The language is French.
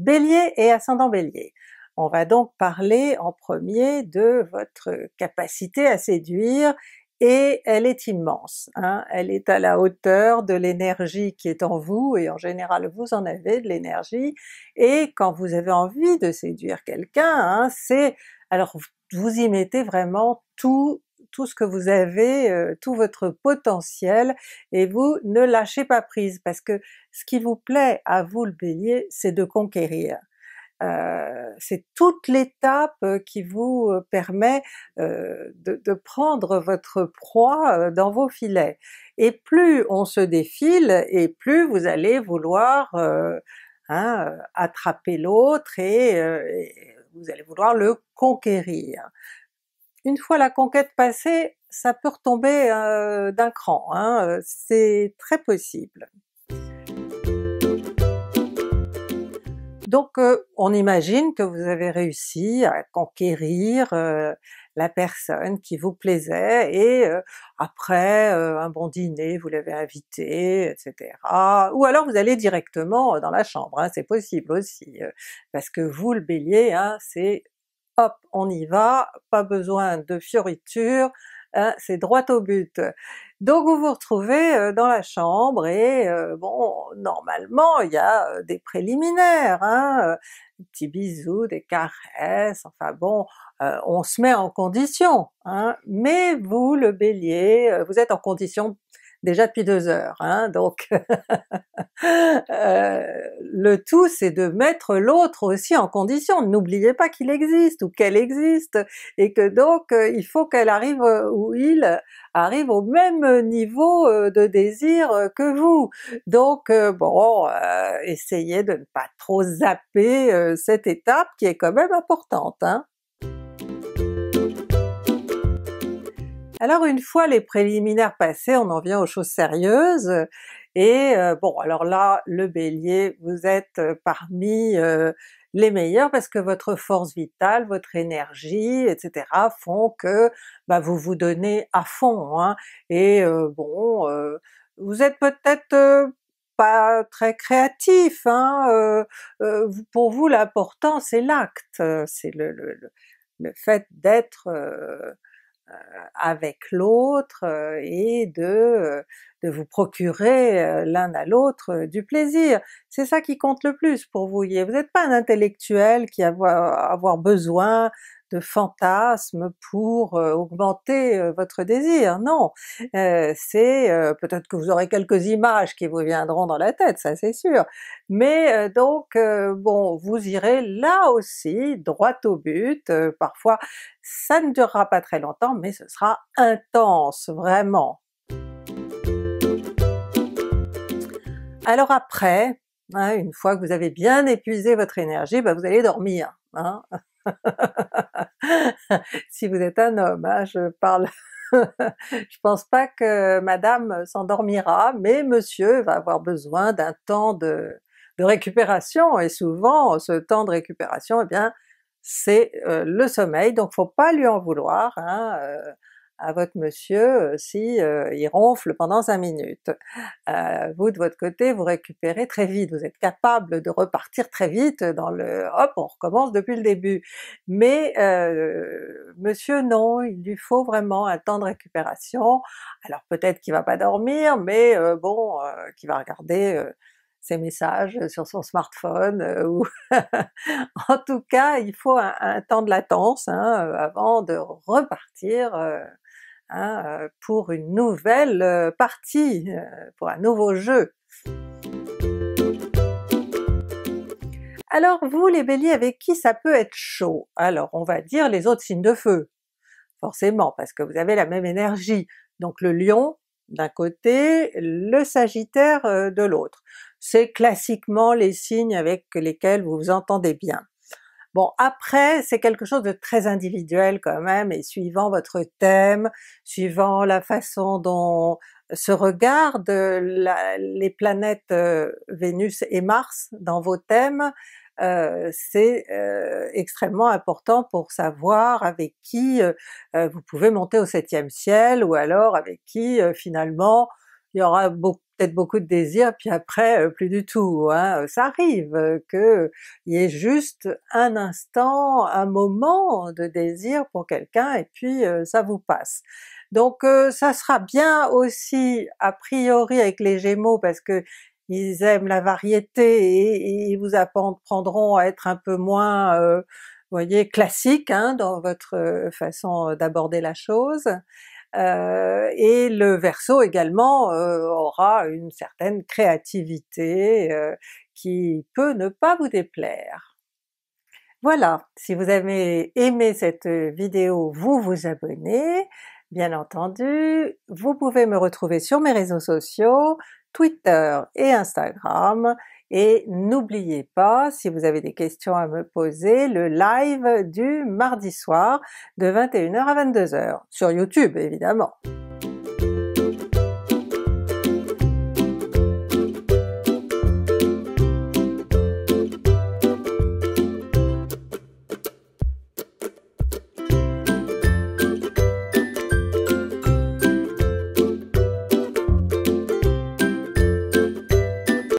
Bélier et ascendant Bélier. On va donc parler en premier de votre capacité à séduire et elle est immense. Hein. Elle est à la hauteur de l'énergie qui est en vous, et en général vous en avez de l'énergie, et quand vous avez envie de séduire quelqu'un, hein, c'est... alors vous y mettez vraiment tout tout ce que vous avez, euh, tout votre potentiel, et vous ne lâchez pas prise, parce que ce qui vous plaît à vous le Bélier, c'est de conquérir. Euh, c'est toute l'étape euh, qui vous permet de, prendre votre proie dans vos filets. Et plus on se défile, et plus vous allez vouloir hein, attraper l'autre et vous allez vouloir le conquérir une fois la conquête passée, ça peut retomber euh, d'un cran, hein, euh, c'est très possible. Donc euh, on imagine que vous avez réussi à conquérir la personne qui vous plaisait et après un bon dîner vous l'avez invité, etc. Ou alors vous allez directement dans la chambre, hein, c'est possible aussi, parce que vous le bélier, hein, c'est on y va, pas besoin de fioritures, hein, c'est droit au but. Donc vous vous retrouvez dans la chambre et bon, normalement il y a des préliminaires, hein, des petits bisous, des caresses, enfin bon, on se met en condition, hein. mais vous le Bélier, vous êtes en condition déjà depuis deux heures, hein, donc Euh, le tout c'est de mettre l'autre aussi en condition, n'oubliez pas qu'il existe ou qu'elle existe, et que donc euh, il faut qu'elle arrive euh, ou il arrive au même niveau de désir que vous. Donc bon, essayez de ne pas trop zapper cette étape qui est quand même importante. Hein? Alors une fois les préliminaires passés, on en vient aux choses sérieuses, et euh, bon, alors là, le Bélier, vous êtes euh, parmi euh, les meilleurs parce que votre force vitale, votre énergie, etc. font que bah, vous vous donnez à fond. Hein. et bon, vous êtes peut-être pas très créatif, hein, pour vous l'important c'est l'acte, c'est le, fait d'être euh, avec l'autre euh, et de, euh, de vous procurer l'un à l'autre du plaisir. C'est ça qui compte le plus pour vous. Vous n'êtes pas un intellectuel qui va avoir besoin de fantasmes pour augmenter votre désir, non! c'est peut-être que vous aurez quelques images qui vous viendront dans la tête, ça c'est sûr, mais donc bon, vous irez là aussi droit au but, parfois ça ne durera pas très longtemps, mais ce sera intense, vraiment! Alors après, hein, une fois que vous avez bien épuisé votre énergie, bah, vous allez dormir. Hein. si vous êtes un homme, hein, je parle... je pense pas que madame s'endormira, mais monsieur va avoir besoin d'un temps de, récupération, et souvent ce temps de récupération, eh bien c'est euh, le sommeil, donc faut pas lui en vouloir, hein, euh, à votre monsieur euh, si euh, il ronfle pendant cinq minutes. Euh, vous de votre côté vous récupérez très vite, vous êtes capable de repartir très vite dans le hop on recommence depuis le début. Mais euh, monsieur non, il lui faut vraiment un temps de récupération, alors peut-être qu'il va pas dormir mais bon qu'il va regarder ses messages sur son smartphone ou en tout cas il faut un, temps de latence hein, avant de repartir Hein, euh, pour une nouvelle euh, partie, euh, pour un nouveau jeu. Alors vous les Béliers, avec qui ça peut être chaud? Alors on va dire les autres signes de feu, forcément, parce que vous avez la même énergie. Donc le Lion d'un côté, le Sagittaire de l'autre. C'est classiquement les signes avec lesquels vous vous entendez bien. Bon après c'est quelque chose de très individuel quand même et suivant votre thème, suivant la façon dont se regardent euh, les planètes euh, Vénus et Mars dans vos thèmes, euh, c'est extrêmement important pour savoir avec qui vous pouvez monter au septième ciel ou alors avec qui finalement il y aura beaucoup peut-être beaucoup de désir, puis après euh, plus du tout. Hein. Euh, ça arrive euh, que il y ait juste un instant, un moment de désir pour quelqu'un et puis ça vous passe. Donc ça sera bien aussi a priori avec les Gémeaux parce que ils aiment la variété et, ils vous apprendront à être un peu moins, vous voyez, classique hein, dans votre façon d'aborder la chose. Euh, et le Verseau également euh, aura une certaine créativité euh, qui peut ne pas vous déplaire. Voilà, si vous avez aimé cette vidéo, vous vous abonnez, bien entendu, vous pouvez me retrouver sur mes réseaux sociaux, Twitter et Instagram, et n'oubliez pas, si vous avez des questions à me poser, le live du mardi soir de 21h à 22h, sur YouTube évidemment.